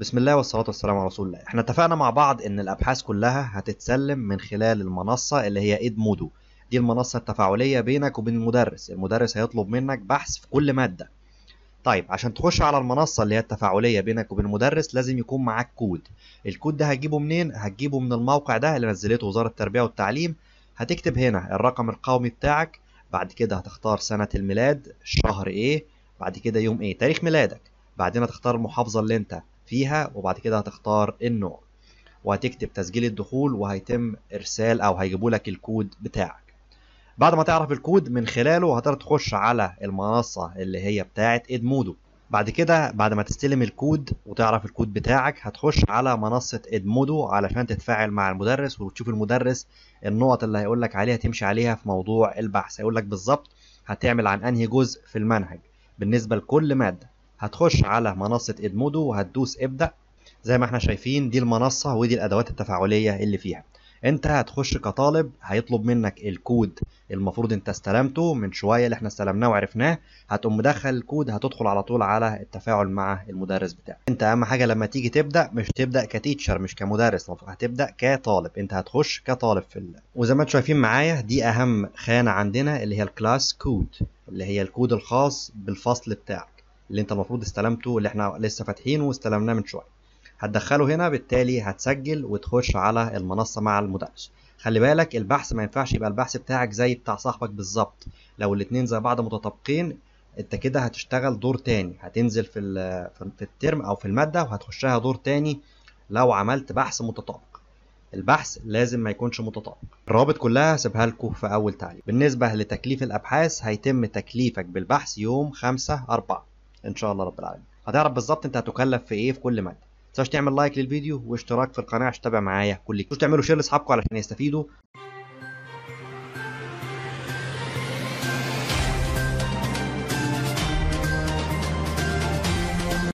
بسم الله والصلاة والسلام على رسول الله احنا اتفقنا مع بعض ان الابحاث كلها هتتسلم من خلال المنصة اللي هي ادمودو دي المنصة التفاعلية بينك وبين المدرس المدرس هيطلب منك بحث في كل مادة طيب عشان تخش على المنصة اللي هي التفاعلية بينك وبين المدرس لازم يكون معاك كود الكود ده هتجيبه منين؟ هتجيبه من الموقع ده اللي نزلته وزارة التربية والتعليم هتكتب هنا الرقم القومي بتاعك بعد كده هتختار سنة الميلاد شهر ايه بعد كده يوم ايه تاريخ ميلادك بعدين هتختار المحافظة اللي انت فيها وبعد كده هتختار النوع وهتكتب تسجيل الدخول وهيتم ارسال او هيجيبوا لك الكود بتاعك بعد ما تعرف الكود من خلاله هتقدر تخش على المنصه اللي هي بتاعه ادمودو بعد كده بعد ما تستلم الكود وتعرف الكود بتاعك هتخش على منصة ادمودو علشان تتفاعل مع المدرس وتشوف المدرس النقط اللي هيقول لك عليها تمشي عليها في موضوع البحث هيقول لك بالظبط هتعمل عن انهي جزء في المنهج بالنسبة لكل مادة هتخش على منصة ادمودو وهتدوس ابدأ زي ما احنا شايفين دي المنصة ودي الأدوات التفاعلية اللي فيها انت هتخش كطالب هيطلب منك الكود المفروض انت استلمته من شوية اللي احنا استلمناه وعرفناه هتقوم مدخل الكود هتدخل على طول على التفاعل مع المدرس بتاعك انت اهم حاجة لما تيجي تبدأ مش تبدأ كتيتشر مش كمدرس هتبدأ كطالب انت هتخش كطالب في وزي ما انتم شايفين معايا دي اهم خانة عندنا اللي هي الكلاس كود اللي هي الكود الخاص بالفصل بتاعك اللي انت المفروض استلمته اللي احنا لسه فاتحينه واستلمناه من شويه هتدخله هنا بالتالي هتسجل وتخش على المنصه مع المدرس خلي بالك البحث ما ينفعش يبقى البحث بتاعك زي بتاع صاحبك بالظبط لو الاثنين زي بعض متطابقين انت كده هتشتغل دور تاني هتنزل في في الترم او في الماده وهتخشها دور تاني لو عملت بحث متطابق البحث لازم ما يكونش متطابق الروابط كلها هسيبها لكم في اول تعليق بالنسبه لتكليف الابحاث هيتم تكليفك بالبحث يوم 5 4 ان شاء الله رب العالمين هتعرف بالظبط انت هتكلف في ايه في كل ماده ما تنساش تعمل لايك للفيديو واشتراك في القناه عشان تتابع معايا كل كده تعملوا شير لاصحابكم علشان يستفيدوا